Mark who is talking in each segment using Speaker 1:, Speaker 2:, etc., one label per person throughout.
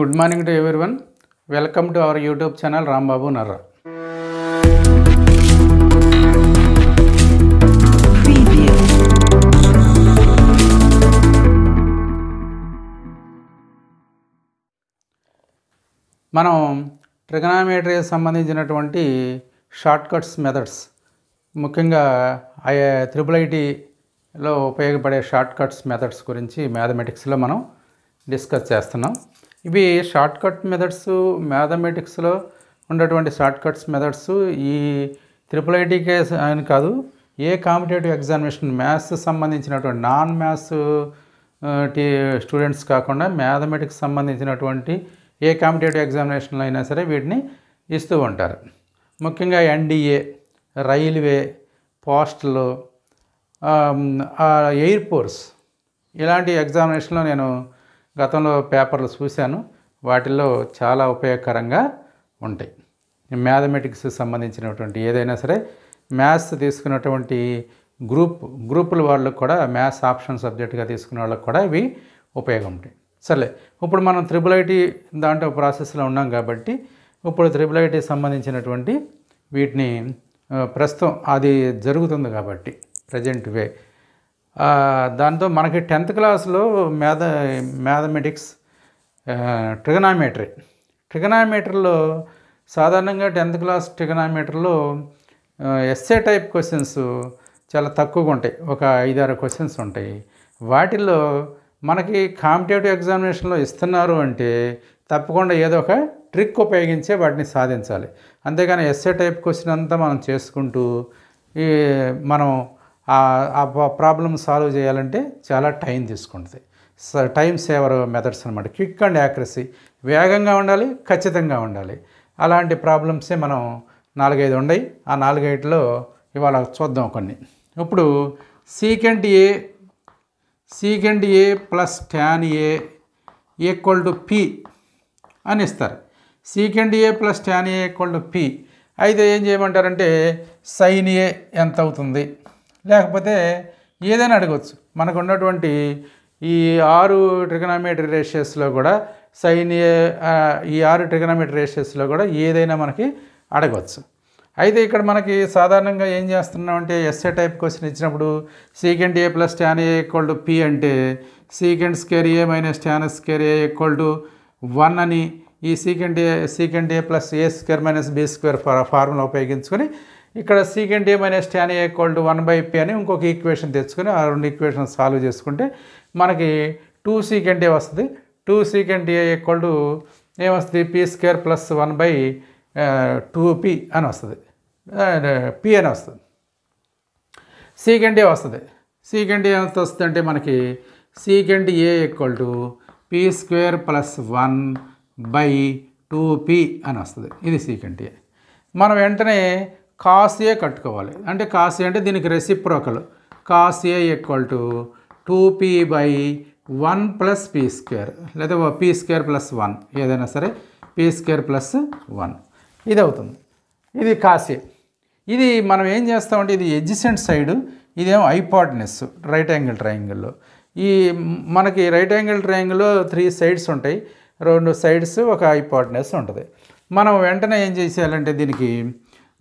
Speaker 1: good morning to one welcome to our YouTube channel Rambabu Narra మనం ట్రిగనామెట్రీకి సంబంధించినటువంటి షార్ట్ కట్స్ మెథడ్స్ ముఖ్యంగా త్రిపుల్ ఐటీలో ఉపయోగపడే షార్ట్ కట్స్ మెథడ్స్ గురించి మ్యాథమెటిక్స్లో మనం డిస్కస్ చేస్తున్నాం ఇవి షార్ట్కట్ మెథడ్స్ మ్యాథమెటిక్స్లో ఉన్నటువంటి షార్ట్కట్స్ మెథడ్స్ ఈ త్రిపుల్ ఐటీకే అని కాదు ఏ కాంపిటేటివ్ ఎగ్జామినేషన్ మ్యాథ్స్ సంబంధించినటువంటి నాన్ మ్యాథ్స్ స్టూడెంట్స్ కాకుండా మ్యాథమెటిక్స్ సంబంధించినటువంటి ఏ కాంపిటేటివ్ ఎగ్జామినేషన్లో అయినా సరే వీటిని ఇస్తూ ఉంటారు ముఖ్యంగా ఎన్డీఏ రైల్వే పోస్టులు ఎయిర్ ఫోర్స్ ఇలాంటి ఎగ్జామినేషన్లో నేను గతంలో పేపర్లు చూశాను వాటిల్లో చాలా ఉపయోగకరంగా ఉంటాయి మ్యాథమెటిక్స్ సంబంధించినటువంటి ఏదైనా సరే మ్యాథ్స్ తీసుకున్నటువంటి గ్రూప్ గ్రూపుల వాళ్ళకు కూడా మ్యాథ్స్ ఆప్షన్ సబ్జెక్ట్గా తీసుకునే వాళ్ళకు కూడా ఇవి ఉపయోగం ఉంటాయి సరే ఇప్పుడు మనం త్రిబుల్ ఐటీ దాంట్లో ప్రాసెస్లో ఉన్నాం కాబట్టి ఇప్పుడు త్రిబుల్ ఐటీ సంబంధించినటువంటి వీటిని ప్రస్తుతం అది జరుగుతుంది కాబట్టి ప్రజెంట్ వే దాంతో మనకి టెన్త్ క్లాస్లో మ్యాథ మ్యాథమెటిక్స్ ట్రిగనామెట్రీ ట్రిగనామెట్రీలో సాధారణంగా టెన్త్ క్లాస్ ట్రిగనామెట్రీలో ఎస్ఏ టైప్ క్వశ్చన్స్ చాలా తక్కువగా ఉంటాయి ఒక ఐదారు క్వశ్చన్స్ ఉంటాయి వాటిల్లో మనకి కాంపిటేటివ్ ఎగ్జామినేషన్లో ఇస్తున్నారు అంటే తప్పకుండా ఏదో ఒక ట్రిక్ ఉపయోగించే వాటిని సాధించాలి అంతేగాని ఎస్ఏ టైప్ క్వశ్చన్ అంతా మనం చేసుకుంటూ ఈ మనం ఆ ప్రాబ్లం సాల్వ్ చేయాలంటే చాలా టైం తీసుకుంటుంది టైం సేవర్ మెథడ్స్ అనమాట క్విక్ అండ్ యాక్రసీ వేగంగా ఉండాలి ఖచ్చితంగా ఉండాలి అలాంటి ప్రాబ్లమ్సే మనం నాలుగైదు ఉన్నాయి ఆ నాలుగైదులో ఇవాళ చూద్దాం కొన్ని ఇప్పుడు secant A secant A plus tan A equal to P అని ఇస్తారు secant A plus tan A equal to P అయితే ఏం చేయమంటారంటే సైన్ ఏ ఎంత అవుతుంది లేకపోతే ఏదైనా అడగవచ్చు మనకు ఉన్నటువంటి ఈ ఆరు ట్రిగనామీటర్ రేషియస్లో కూడా సైన్ ఈ ఆరు ట్రిగనామీటర్ రేషియస్లో కూడా ఏదైనా మనకి అడగవచ్చు అయితే ఇక్కడ మనకి సాధారణంగా ఏం చేస్తున్నాం అంటే ఎస్ఏ టైప్ క్వశ్చన్ ఇచ్చినప్పుడు secant A plus tan A equal to P అంటే secant square A minus tan square A equal to one అని ఈ secant A secant A plus A square minus B square ఫార్ formula ఉపయోగించుకొని ఇక్కడ secant A minus tan A equal to one by P అని ఇంకొక equation తెచ్చుకొని ఆ రెండు ఈక్వేషన్ సాల్వ్ చేసుకుంటే మనకి టూ సీకెంట్ ఏ వస్తుంది two secant A equal to ఏమొస్తుంది P square plus one by two P అని వస్తుంది పి అని వస్తుంది సీకెంట్ ఏ వస్తుంది సీకెంట్ ఏ ఎంత వస్తుంది అంటే మనకి secant A equal to P square plus one by two P అని వస్తుంది ఇది సీకెంట్ ఏ మనం వెంటనే కాసియే కట్టుకోవాలి అంటే కాసి అంటే దీనికి రెసిప్రోకల్ కాసియే equal to two P by one plus P square లేదా పీ స్క్వేర్ ప్లస్ వన్ ఏదైనా సరే పీ స్క్వేర్ ప్లస్ వన్ ఇది అవుతుంది ఇది కాసే ఇది మనం ఏం చేస్తామంటే ఇది ఎడ్జిసెంట్ సైడ్ ఇదేమో ఐపాట్నెస్ రైట్ యాంగిల్ ట్రయాంగిల్లో ఈ మనకి రైట్ యాంగిల్ ట్రయాంగిల్లో త్రీ సైడ్స్ ఉంటాయి రెండు సైడ్స్ ఒక ఐపాట్నెస్ ఉంటుంది మనం వెంటనే ఏం చేసేయాలంటే దీనికి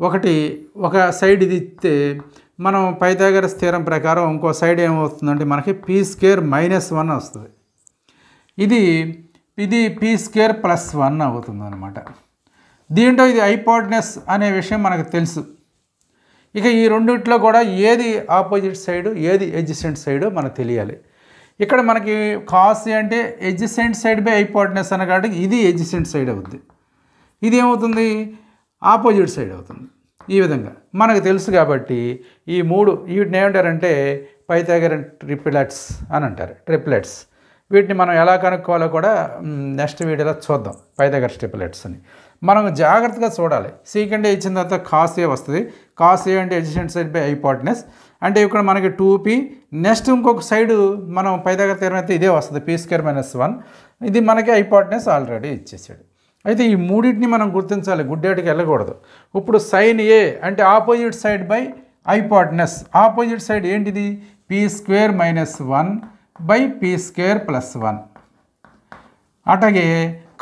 Speaker 1: ఒకటి ఒక సైడ్ ఇది ఇస్తే మనం పైతాగర స్థిరం ప్రకారం ఇంకో సైడ్ ఏమవుతుందంటే మనకి పీ స్కేర్ మైనస్ వన్ వస్తుంది ఇది ఇది పీ స్కేర్ ప్లస్ వన్ అవుతుంది అనమాట దీంట్లో ఇది ఐపాడ్నెస్ అనే విషయం మనకు తెలుసు ఇక ఈ రెండిట్లో కూడా ఏది ఆపోజిట్ సైడు ఏది ఎడ్జిసెంట్ సైడు మనకు తెలియాలి ఇక్కడ మనకి కాస్ అంటే ఎడ్జిసెంట్ సైడ్ బై ఐపాడ్నెస్ కాబట్టి ఇది ఎడ్జిసెంట్ సైడ్ అవుద్ది ఇది ఏమవుతుంది ఆపోజిట్ సైడ్ అవుతుంది ఈ విధంగా మనకు తెలుసు కాబట్టి ఈ మూడు వీటిని ఏమంటారంటే పైథాగరన్ ట్రిప్లెట్స్ అని అంటారు ట్రిప్లెట్స్ వీటిని మనం ఎలా కనుక్కోవాలో కూడా నెక్స్ట్ వీడియోలో చూద్దాం పైథాగరస్ ట్రిప్లెట్స్ అని మనం జాగ్రత్తగా చూడాలి సీకండ్ ఇచ్చిన తర్వాత కాస్ ఏ వస్తుంది కాస్ ఏ అంటే ఎడిషన్ సైడ్ బై ఐపాట్నెస్ అంటే ఇక్కడ మనకి టూ పీ నెక్స్ట్ ఇంకొక సైడ్ మనం పైదాగర తీరం ఇదే వస్తుంది పీ స్క్వేర్ మైనస్ వన్ ఇది మనకి ఐపాట్నెస్ ఆల్రెడీ ఇచ్చేసాడు అయితే ఈ మూడింటిని మనం గుర్తించాలి గుడ్డేటికి వెళ్ళకూడదు ఇప్పుడు సైన్ ఏ అంటే opposite side by hypotenuse opposite side ఏంటిది P square minus one by P square plus one అట్లాగే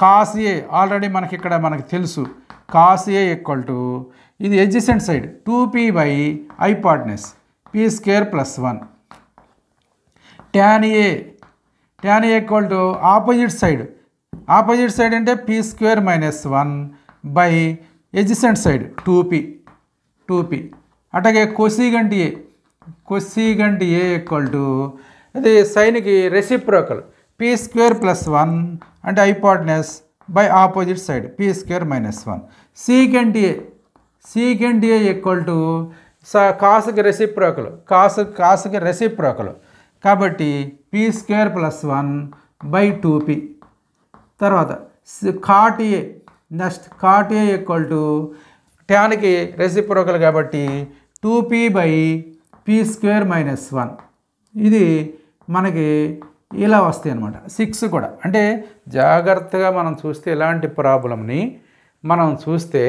Speaker 1: కాస్ ఏ ఆల్రెడీ మనకి ఇక్కడ మనకు తెలుసు కాస్ ఏ ఈక్వల్ టు ఇది adjacent side two P by hypotenuse P square plus one tan A tan equal to opposite side opposite side అంటే P square minus one by adjacent side two P two P అట్లాగే cosecant A cosecant A equal to అది సైన్కి reciprocal P square plus one అంటే hypotenuse by opposite side P square minus one secant A secant A equal to స కాసుకి reciprocal cos కాసుకి reciprocal కాబట్టి P square plus one by two P తర్వాత cot next cot equal to ట్యాన్కి reciprocal కాబట్టి two P by P square minus one ఇది మనకి ఇలా వస్తాయి అనమాట సిక్స్ కూడా అంటే జాగ్రత్తగా మనం చూస్తే ఇలాంటి ప్రాబ్లంని మనం చూస్తే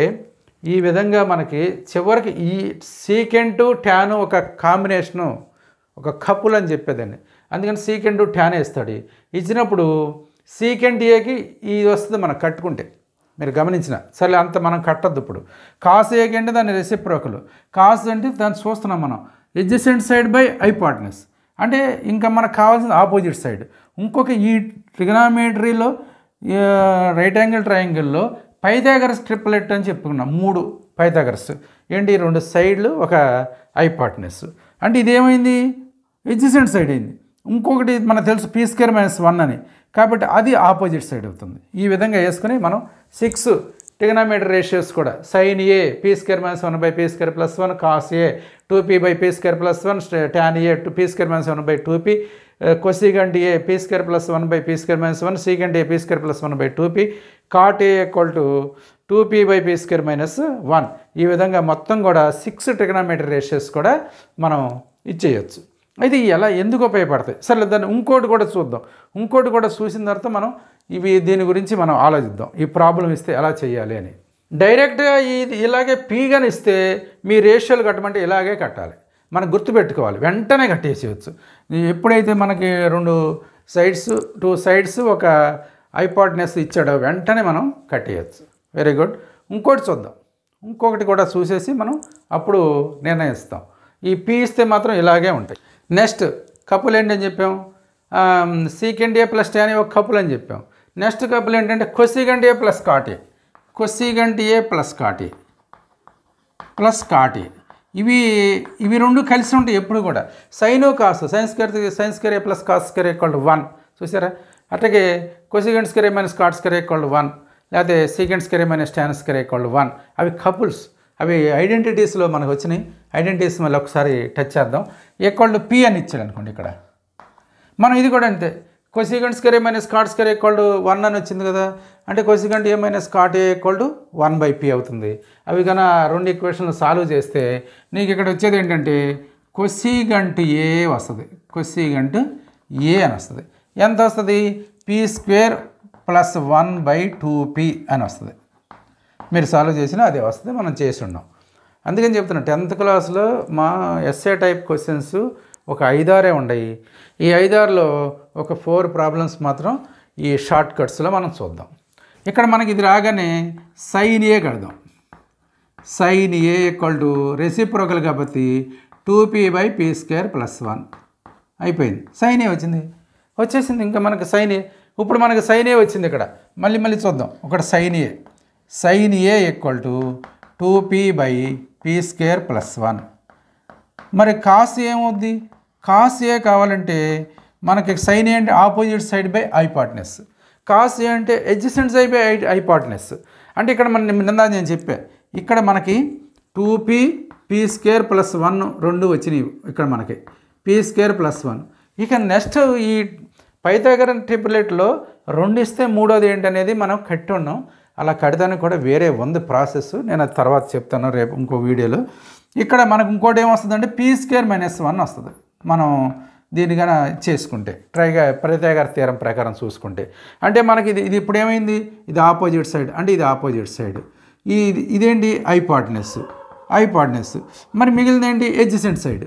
Speaker 1: ఈ విధంగా మనకి చివరికి ఈ టు ట్యాను ఒక కాంబినేషను ఒక కప్పులు అని చెప్పేదండి అందుకని టు ట్యాన్ వేస్తాడు ఇచ్చినప్పుడు సీకెంట్ ఏకి ఇది వస్తుంది మనం కట్టుకుంటే మీరు గమనించిన సరే అంత మనం కట్టద్దు ఇప్పుడు కాసు ఏకి అంటే దాని రెసిప్రోకలు కాసు అంటే దాన్ని చూస్తున్నాం మనం adjacent side by hypotenuse అంటే ఇంకా మనకు కావాల్సింది ఆపోజిట్ సైడ్ ఇంకొక ఈ ట్రిగనామెట్రీలో రైట్ యాంగిల్ ట్రయాంగిల్లో పైథాగరస్ ట్రిపులెట్ అని చెప్పుకున్నాం మూడు పైథాగరస్ ఏంటి రెండు సైడ్లు ఒక ఐ పార్ట్నర్స్ అంటే ఇదేమైంది ఎడ్జసెంట్ సైడ్ అయింది ఇంకొకటి మనకు తెలుసు పీస్కేర్ మైనస్ వన్ అని కాబట్టి అది ఆపోజిట్ సైడ్ అవుతుంది ఈ విధంగా వేసుకుని మనం సిక్స్ టెగ్నామీటర్ రేషియోస్ కూడా sine A P square minus one by P square plus one cos A two P by P square plus one tan A two P square minus one by two P cosecant A P square plus one by P square minus one secant A P square plus one by two P cot A equal to two P by P square minus one ఈ విధంగా మొత్తం కూడా six trigonometric ratios కూడా మనం ఇచ్చేయచ్చు అయితే ఎలా ఎందుకు ఉపయోగపడతాయి సరే దాన్ని ఇంకోటి కూడా చూద్దాం ఇంకోటి కూడా చూసిన తర్వాత మనం ఇవి దీని గురించి మనం ఆలోచిద్దాం ఈ ప్రాబ్లం ఇస్తే ఎలా చేయాలి అని డైరెక్ట్గా ఇది ఇలాగే పీగాని ఇస్తే మీ రేషియోలు కట్టమంటే ఇలాగే కట్టాలి మనం గుర్తుపెట్టుకోవాలి వెంటనే కట్టేసేయచ్చు ఎప్పుడైతే మనకి రెండు సైడ్స్ టూ సైడ్స్ ఒక ఐపాట్నెస్ ఇచ్చాడో వెంటనే మనం కట్టేయచ్చు వెరీ గుడ్ ఇంకోటి చూద్దాం ఇంకొకటి కూడా చూసేసి మనం అప్పుడు నిర్ణయిస్తాం ఈ పీ ఇస్తే మాత్రం ఇలాగే ఉంటాయి నెక్స్ట్ కపుల్ ఏంటి అని చెప్పాం సీక్ ఏ ప్లస్ టే అని ఒక కపుల్ అని చెప్పాం నెక్స్ట్ కపుల్ ఏంటంటే కొసిగంట్ ఏ ప్లస్ కాటి కొసిగంట్ ఏ ప్లస్ కాటి ప్లస్ కాటి ఇవి ఇవి రెండు కలిసి ఉంటాయి ఎప్పుడు కూడా sine cos sines square sines square A plus cos square equal one చూసారా అట్లాగే cosecant square minus cot square equal one లేకపోతే secant square minus tan square equal one అవి కపుల్స్ అవి ఐడెంటిటీస్లో మనకు వచ్చినాయి ఐడెంటిటీస్ మళ్ళీ ఒకసారి టచ్ చేద్దాం ఈక్వల్ టు పి అని ఇచ్చాడు అనుకోండి ఇక్కడ మనం ఇది కూడా అంతే cosecant square A minus cot square equal one అని వచ్చింది కదా అంటే cosecant A minus cot A equal one by P అవుతుంది అవి కన్నా రెండు ఈక్వేషన్లు సాల్వ్ చేస్తే నీకు ఇక్కడ వచ్చేది ఏంటంటే కొసిగంట్ ఏ వస్తుంది కొసిగంట్ ఏ అని వస్తుంది ఎంత వస్తుంది P square plus one by two P అని వస్తుంది మీరు సాల్వ్ చేసినా అదే వస్తుంది మనం చేసి ఉన్నాం అందుకని చెప్తున్నా టెన్త్ క్లాస్లో మా ఎస్ఏ టైప్ క్వశ్చన్స్ ఒక ఐదారే ఉన్నాయి ఈ ఐదారులో ఒక ఫోర్ ప్రాబ్లమ్స్ మాత్రం ఈ షార్ట్ కట్స్లో మనం చూద్దాం ఇక్కడ మనకి ఇది రాగానే సైన్ ఏ కడదాం sine A equal to reciprocal కాబట్టి two P by P square plus one అయిపోయింది సైన్ ఏ వచ్చింది వచ్చేసింది ఇంకా మనకు సైన్ ఏ ఇప్పుడు మనకు సైన్ ఏ వచ్చింది ఇక్కడ మళ్ళీ మళ్ళీ చూద్దాం ఒకటి sine A sine A equal to two P by P square plus one మరి కాస్ ఏమవుద్ది కాస్ ఏ కావాలంటే మనకి సైన్ ఏంటి opposite side by hypotenuse cos A అంటే ఎడ్జసెంట్ సైడ్ బై ఐ ఐపార్ట్నెస్ అంటే ఇక్కడ మన నిన్న నేను చెప్పే ఇక్కడ మనకి two P P square plus one రెండు వచ్చినాయి ఇక్కడ మనకి పీ స్క్వేర్ ప్లస్ వన్ ఇక నెక్స్ట్ ఈ పైతాగరన్ ట్రిపులెట్లో రెండు ఇస్తే మూడోది ఏంటనేది మనం కట్టి ఉన్నాం అలా కడతానికి కూడా వేరే ఉంది ప్రాసెస్ నేను అది తర్వాత చెప్తాను రేపు ఇంకో వీడియోలో ఇక్కడ మనకు ఇంకోటి ఏమొస్తుందంటే పీ స్క్వేర్ మైనస్ వన్ వస్తుంది మనం దీనిగా చేసుకుంటే ట్రైగా ప్రత్యేకర తీరం ప్రకారం చూసుకుంటే అంటే మనకి ఇది ఇది ఇప్పుడు ఏమైంది ఇది ఆపోజిట్ సైడ్ అంటే ఇది ఆపోజిట్ సైడ్ ఈ ఇదేంటి ఐపాడ్నెస్ ఐపాడ్నెస్ మరి ఏంటి ఎడ్జసెంట్ సైడ్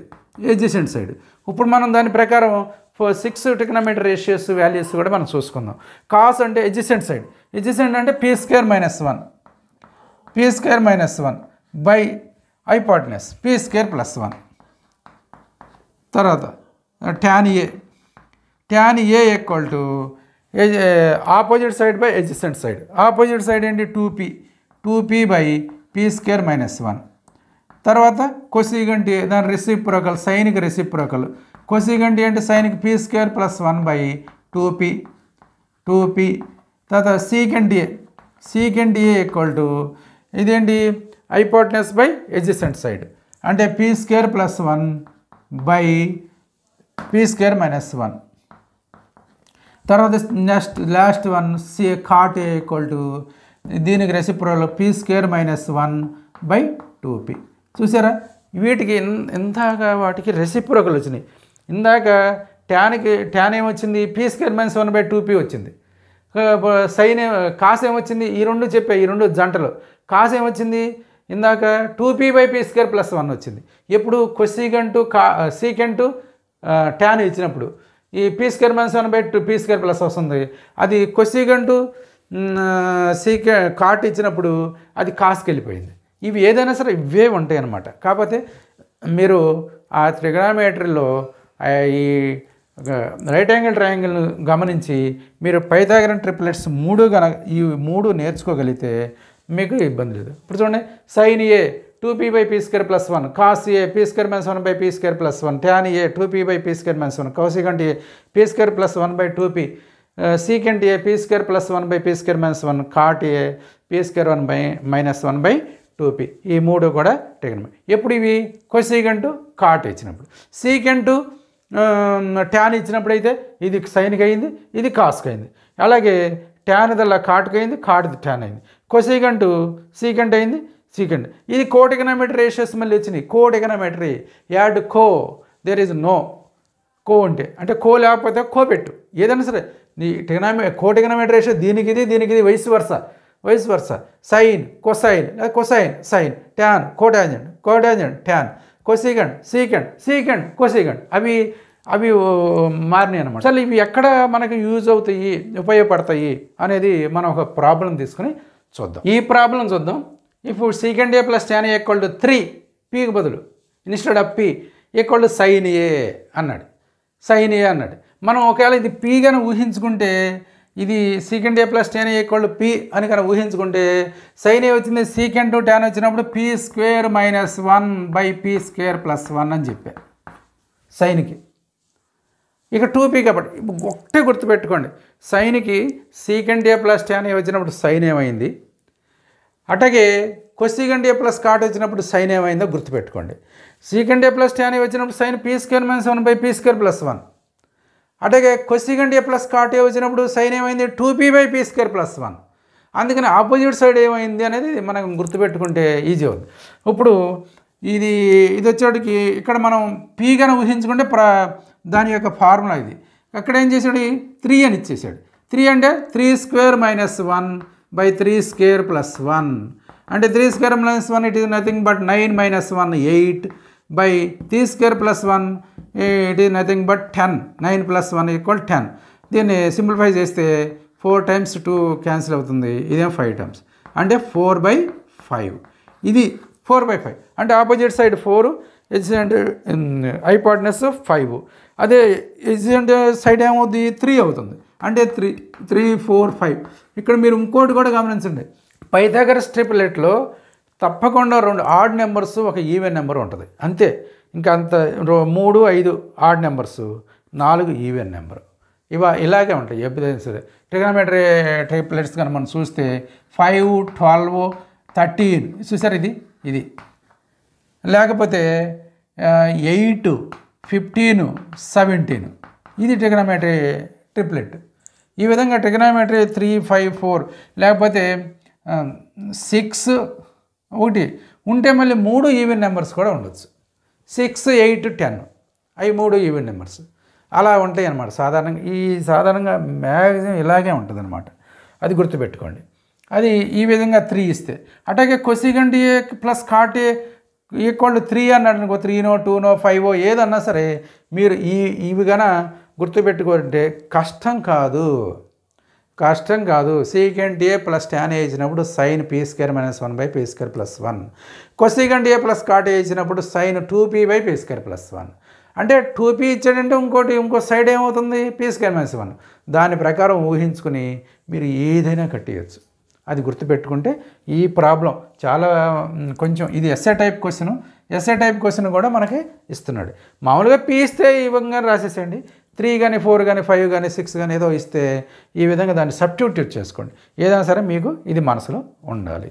Speaker 1: ఎడ్జసెంట్ సైడ్ ఇప్పుడు మనం దాని ప్రకారం సిక్స్ టెక్నోమీటర్ రేషియోస్ వాల్యూస్ కూడా మనం చూసుకుందాం కాస్ అంటే ఎడ్జిసెంట్ సైడ్ ఎడ్జిసెంట్ అంటే P square minus one P square minus one by hypotenuse P square plus one తర్వాత tan A tan A equal to opposite side by adjacent side opposite side ఏంటి two P two P by P square minus one తర్వాత కొసిగంటే దాని reciprocal సైనిక reciprocal cosecant అంటే సైన్కి P square plus one by two P two P తర్వాత secant A secant A equal to ఇదేంటి hypotenuse by adjacent side అంటే P square plus one by P square minus one తర్వాత next last one సి cot A equal to దీనికి reciprocal P square minus one by two P చూసారా వీటికి ఇంతగా వాటికి reciprocal వచ్చినాయి ఇందాక ట్యాన్కి ట్యాన్ ఏమొచ్చింది P square minus one by two P వచ్చింది సైన్ కాస్ ఏమొచ్చింది ఈ రెండు చెప్పే ఈ రెండు జంటలు కాస్ ఏమొచ్చింది ఇందాక two P by P square plus one వచ్చింది ఎప్పుడు కొసీకంటు కా సీకెంటు ట్యాన్ ఇచ్చినప్పుడు ఈ P square minus one by two P square plus వస్తుంది అది కొసీకంటు సీకె కాట్ ఇచ్చినప్పుడు అది కాస్కి వెళ్ళిపోయింది ఇవి ఏదైనా సరే ఇవే ఉంటాయి అన్నమాట కాకపోతే మీరు ఆ త్రిగ్రామేటరీలో ఈ రైట్ యాంగిల్ ట్రయాంగిల్ను గమనించి మీరు పైథాగరన్ ట్రిప్లెట్స్ మూడు కనుక ఈ మూడు నేర్చుకోగలిగితే మీకు ఇబ్బంది లేదు ఇప్పుడు చూడండి sine A two P by P square plus one cos A P square minus one by P square plus one tan A two P by P square minus one cosecant A P square plus one by two P secant A P square plus one by P square minus one cot A P square one by minus one by two P ఈ మూడు కూడా టెక్నమీ ఎప్పుడు ఇవి కొసీకంటు cot ఇచ్చినప్పుడు సీకెంటు tan ఇచ్చినప్పుడైతే ఇది సైన్కి అయింది ఇది కాస్క్ అయింది అలాగే ట్యాన్ దల్లా కాటుకు అయింది కాటుది ట్యాన్ అయింది కొసీకంటు సీకంట్ అయింది సీకంట్ ఇది కోట్ ఎకనామెట్రీ రేషియోస్ మళ్ళీ వచ్చినాయి కోట్ ఎకనామెట్రీ add co there is no co ఉంటే అంటే కో లేకపోతే కో పెట్టు ఏదైనా సరే నీ టెకనామి కోట్ ఎకనామెట్రీ రేషియో దీనికి ఇది దీనికి ఇది వయసు వరుస వయసు వరుస sine cosine cosine sine tan cotangent cotangent tan cosecant secant secant cosecant అవి అవి మారినాయి అనమాట అసలు ఇవి ఎక్కడ మనకు యూజ్ అవుతాయి ఉపయోగపడతాయి అనేది మనం ఒక ప్రాబ్లం తీసుకుని చూద్దాం ఈ ప్రాబ్లం చూద్దాం ఇప్పుడు secant A plus tan equal to three పీకి బదులు instead of P equal to sine A అన్నాడు సైన్ ఏ అన్నాడు మనం ఒకవేళ ఇది పీగాను ఊహించుకుంటే ఇది secant A plus tan equal P అని కనుక ఊహించుకుంటే సైన్ ఏ వచ్చింది సీకెంట్ టెన్ వచ్చినప్పుడు P square minus one by P square plus one అని చెప్పే సైన్కి ఇక టూ పీ కాబట్టి ఒకటే గుర్తుపెట్టుకోండి సైన్కి secant A plus tan A వచ్చినప్పుడు సైన్ ఏమైంది అట్లాగే కొసీకెండ్ ఏ ప్లస్ కాట్ వచ్చినప్పుడు సైన్ ఏమైందో గుర్తుపెట్టుకోండి సీకెండ్ ఏ ప్లస్ ఏ వచ్చినప్పుడు sine P square minus one by P square plus one అట్లాగే cosecant A plus cot A వచ్చినప్పుడు సైన్ ఏమైంది two P by P square plus one అందుకని opposite side ఏమైంది అనేది మనం గుర్తుపెట్టుకుంటే ఈజీ అవుతుంది ఇప్పుడు ఇది ఇది వచ్చేటికి ఇక్కడ మనం పీగానే ఊహించుకుంటే ప్ర దాని యొక్క ఫార్ములా ఇది అక్కడ ఏం చేశాడు త్రీ అని ఇచ్చేసాడు త్రీ అంటే three square minus one by three square plus one అంటే three square minus one it is nothing but nine minus one eight by three square plus one it is nothing but ten nine plus one equal ten దీన్ని simplify చేస్తే four times two cancel అవుతుంది ఇదేం five times అంటే four by five ఇది four by five అంటే opposite side four adjacent hypotenuse five అదే ఎక్సిడెంట్ side ఏమవుతుంది three అవుతుంది అంటే త్రీ త్రీ ఫోర్ ఫైవ్ ఇక్కడ మీరు ఇంకోటి కూడా గమనించండి స్ట్రిప్ ట్రిపులెట్లో తప్పకుండా రెండు ఆడ్ నెంబర్స్ ఒక ఈవెన్ నెంబర్ ఉంటుంది అంతే ఇంకా అంత మూడు ఐదు ఆడ్ నెంబర్స్ నాలుగు ఈవెన్ నెంబర్ ఇవ ఇలాగే ఉంటాయి ఎప్పుడైనా సరే ట్రిగ్నోమెట్రీ టైప్ లెట్స్ కానీ మనం చూస్తే ఫైవ్ ట్వెల్వ్ థర్టీన్ చూసారు ఇది ఇది లేకపోతే ఎయిట్ ఫిఫ్టీన్ సెవెంటీన్ ఇది ట్రిగ్నోమెట్రీ ట్రిప్లెట్ ఈ విధంగా ట్రిగ్నోమెట్రీ త్రీ ఫైవ్ ఫోర్ లేకపోతే సిక్స్ ఒకటి ఉంటే మళ్ళీ మూడు ఈవెన్ నెంబర్స్ కూడా ఉండొచ్చు సిక్స్ ఎయిట్ టెన్ అవి మూడు ఈవెన్ నెంబర్స్ అలా ఉంటాయి అన్నమాట సాధారణంగా ఈ సాధారణంగా మ్యాక్సిమం ఇలాగే ఉంటుంది అనమాట అది గుర్తుపెట్టుకోండి అది ఈ విధంగా త్రీ ఇస్తే అట్లాగే cosecant plus cot A equal three అన్నాడు three no two no five ఏదన్నా సరే మీరు ఈ ఇవిగాన గుర్తుపెట్టుకుంటే కష్టం కాదు కష్టం కాదు secant A plus tan A ఇచ్చినప్పుడు sine P square minus one by P square plus one cosecant A plus cot A ఇచ్చినప్పుడు sine two P by P square plus one అంటే టూ పీ ఇచ్చాడంటే ఇంకోటి ఇంకో సైడ్ ఏమవుతుంది P square minus one దాని ప్రకారం ఊహించుకుని మీరు ఏదైనా కట్టేయచ్చు అది గుర్తుపెట్టుకుంటే ఈ ప్రాబ్లం చాలా కొంచెం ఇది SA type question SA type question కూడా మనకి ఇస్తున్నాడు మామూలుగా పీస్తే ఈ విధంగా రాసేసేయండి త్రీ కానీ ఫోర్ కానీ ఫైవ్ కానీ సిక్స్ కానీ ఏదో ఇస్తే ఈ విధంగా దాన్ని సబ్స్టిట్యూట్ చేసుకోండి ఏదైనా సరే మీకు ఇది మనసులో ఉండాలి